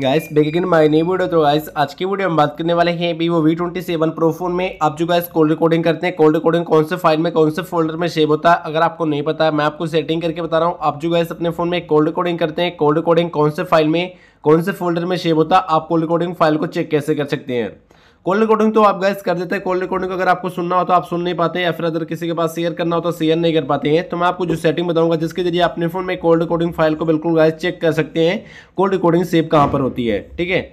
guys begin my नई video तो guys आज की वीडियो हम बात करने वाले हैं Vivo V twenty seven pro phone में आप जो गाइस कॉल रिकॉर्डिंग करते हैं कॉल रिकॉर्डिंग कौन से फाइल में कौन से फोल्डर में सेव होता है अगर आपको नहीं पता मैं आपको सेटिंग करके बता रहा हूँ आप जो गाइस अपने फोन में कॉल रिकॉर्डिंग करते हैं कॉल रिकॉर्डिंग कौन से फाइल में कौन से फोल्डर में सेव होता है आप कॉल रिकॉर्डिंग फाइल को चेक कैसे कर सकते हैं कॉल रिकॉर्डिंग तो आप गैस कर देते हैं कॉल रिकॉर्डिंग अगर आपको सुनना हो तो आप सुन नहीं पाते या फिर अगर किसी के पास शेयर करना हो तो शेयर नहीं कर पाते हैं तो मैं आपको जो सेटिंग बताऊंगा जिसके जरिए अपने फोन में कॉल रिकॉर्डिंग फाइल को बिल्कुल गैस चेक कर सकते हैं कॉल रिकॉर्डिंग सेव कहाँ पर होती है ठीक है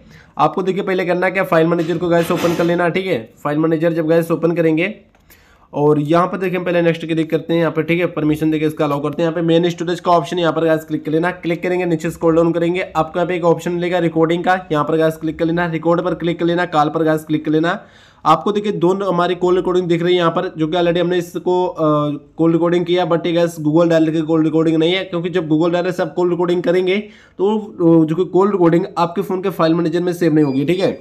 आपको देखिए पहले करना क्या फाइल मैनेजर को गैस ओपन कर लेना ठीक है फाइल मैनेजर जब गैस ओपन करेंगे और यहाँ पर देखिए हम पहले नेक्स्ट क्लिक करते हैं यहाँ पर ठीक है परमिशन देकर इसका अलाउ करते हैं यहाँ पे मेन स्टोरेज का ऑप्शन यहाँ पर गैस क्लिक कर लेना क्लिक करेंगे नीचे स्क्रॉल डाउन करेंगे आपको यहाँ पे एक ऑप्शन मिलेगा रिकॉर्डिंग का यहाँ पर गैस क्लिक कर लेना रिकॉर्ड पर क्लिक कर लेना कॉल पर गैस क्लिक कर लेना आपको देखिए दोनों हमारी कॉल रिकॉर्डिंग दिख रही है यहाँ पर जो कि ऑलरेडी हमने इसको कॉल रिकॉर्डिंग किया बट ये गैस गूगल डायलर की कॉल रिकॉर्डिंग नहीं है क्योंकि जब गूगल डायलर से आप कॉल रिकॉर्डिंग करेंगे तो जो कि कॉल रिकॉर्डिंग आपके फ़ोन के फाइल मैनेजर में सेव नहीं होगी ठीक है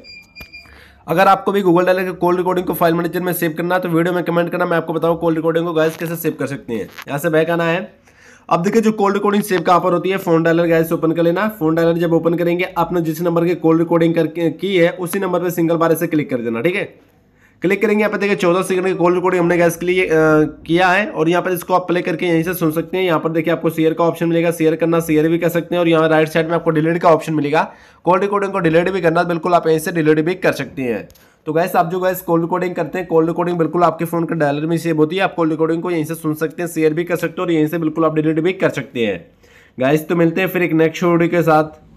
अगर आपको भी गूगल डायलर के कॉल रिकॉर्डिंग को फाइल मैनेजर में सेव करना है तो वीडियो में कमेंट करना मैं आपको बताऊँ कॉल रिकॉर्डिंग को गैस कैसे सेव कर सकते हैं यहाँ से बैक आना है अब देखिए जो कॉल रिकॉर्डिंग सेव कहाँ पर होती है फोन डायलर गैस से ओपन कर लेना फोन डायलर जब ओपन करेंगे आपने जिस नंबर की कॉल रिकॉर्डिंग की है उसी नंबर पर सिंगल बार ऐसे क्लिक कर देना ठीक है क्लिक करेंगे यहाँ पर देखिए चौदह सेकंड के कॉल रिकॉर्डिंग हमने गैस के लिए किया है और यहाँ पर इसको आप प्ले करके यहीं से सुन सकते हैं यहाँ पर देखिए आपको शेयर का ऑप्शन मिलेगा शेयर करना शेयर भी कर सकते हैं और यहाँ राइट साइड में आपको डिलीट का ऑप्शन मिलेगा कॉल रिकॉर्डिंग को डिलीट भी करना बिल्कुल आप यहीं से डिलीट भी कर सकते हैं तो गैस आप जो गैस कॉल रिकॉर्डिंग करते हैं कॉल रिकॉर्डिंग बिल्कुल आपके फोन का डायलर में सेव होती है आप कॉल रिकॉर्डिंग को यहीं से सुन सकते हैं शेयर भी कर सकते हैं और यहीं से बिल्कुल आप डिलीट भी कर सकते हैं गैस तो मिलते हैं फिर एक नेक्स्ट वीडियो के साथ